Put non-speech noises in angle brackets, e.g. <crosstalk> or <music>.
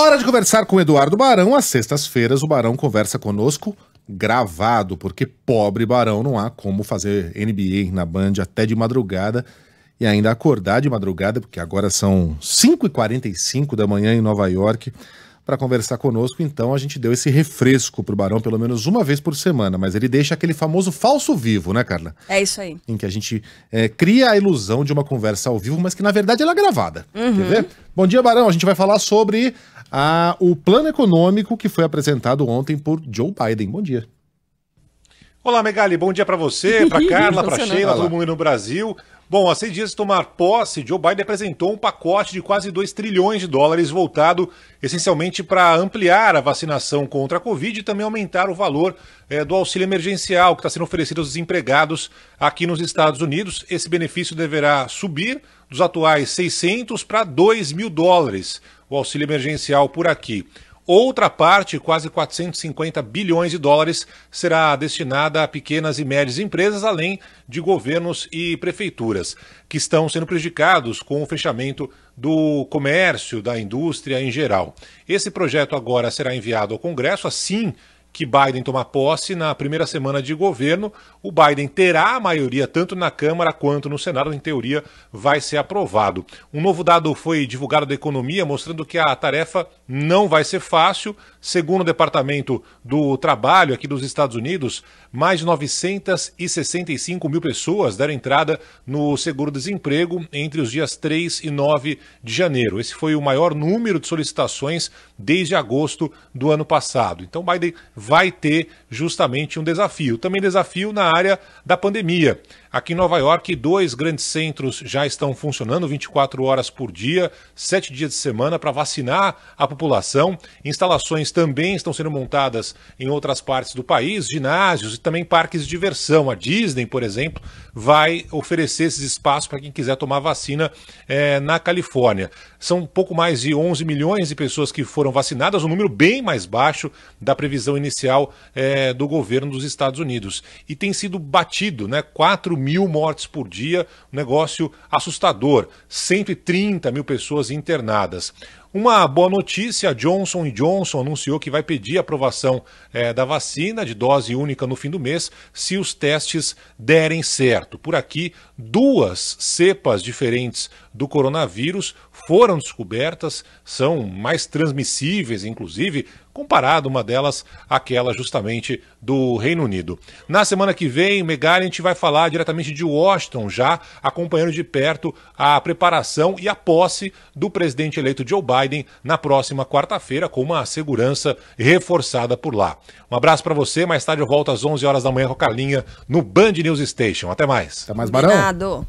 Hora de conversar com Eduardo Barão. Às sextas-feiras, o Barão conversa conosco gravado, porque pobre Barão não há como fazer NBA na Band até de madrugada e ainda acordar de madrugada, porque agora são 5h45 da manhã em Nova York, para conversar conosco. Então a gente deu esse refresco para o Barão pelo menos uma vez por semana, mas ele deixa aquele famoso falso vivo, né, Carla? É isso aí. Em que a gente é, cria a ilusão de uma conversa ao vivo, mas que na verdade ela é gravada. Uhum. Quer ver? Bom dia, Barão. A gente vai falar sobre a o plano econômico que foi apresentado ontem por Joe Biden. Bom dia. Olá, Megali, bom dia para você, <laughs> para Carla, para Sheila, todo mundo no Brasil. Bom, há seis dias de tomar posse, Joe Biden apresentou um pacote de quase 2 trilhões de dólares voltado essencialmente para ampliar a vacinação contra a Covid e também aumentar o valor é, do auxílio emergencial que está sendo oferecido aos desempregados aqui nos Estados Unidos. Esse benefício deverá subir dos atuais 600 para 2 mil dólares o auxílio emergencial por aqui. Outra parte, quase 450 bilhões de dólares, será destinada a pequenas e médias empresas, além de governos e prefeituras, que estão sendo prejudicados com o fechamento do comércio, da indústria em geral. Esse projeto agora será enviado ao Congresso, assim que Biden tomar posse na primeira semana de governo, o Biden terá a maioria tanto na Câmara quanto no Senado, em teoria, vai ser aprovado. Um novo dado foi divulgado da economia mostrando que a tarefa não vai ser fácil. Segundo o Departamento do Trabalho aqui dos Estados Unidos, mais de 965 mil pessoas deram entrada no seguro-desemprego entre os dias 3 e 9 de janeiro. Esse foi o maior número de solicitações desde agosto do ano passado. Então, Biden vai ter justamente um desafio. Também desafio na área da pandemia. Aqui em Nova York, dois grandes centros já estão funcionando 24 horas por dia, sete dias de semana, para vacinar a população. Instalações também estão sendo montadas em outras partes do país, ginásios e também parques de diversão. A Disney, por exemplo, vai oferecer esses espaços para quem quiser tomar vacina é, na Califórnia. São um pouco mais de 11 milhões de pessoas que foram vacinadas, um número bem mais baixo da previsão inicial é, do governo dos Estados Unidos. E tem sido batido, né? 4 mil mortes por dia, um negócio assustador. 130 mil pessoas internadas. Uma boa notícia: Johnson Johnson anunciou que vai pedir aprovação é, da vacina de dose única no fim do mês, se os testes derem certo. Por aqui, duas cepas diferentes do coronavírus foram descobertas, são mais transmissíveis, inclusive, comparado uma delas àquela justamente do Reino Unido. Na semana que vem, Megali, a gente vai falar diretamente de Washington, já acompanhando de perto a preparação e a posse do presidente eleito Joe Biden Biden na próxima quarta-feira com uma segurança reforçada por lá. Um abraço para você. Mais tarde eu volto às 11 horas da manhã com a Carlinha no Band News Station. Até mais. Até mais, Barão. Obrigado.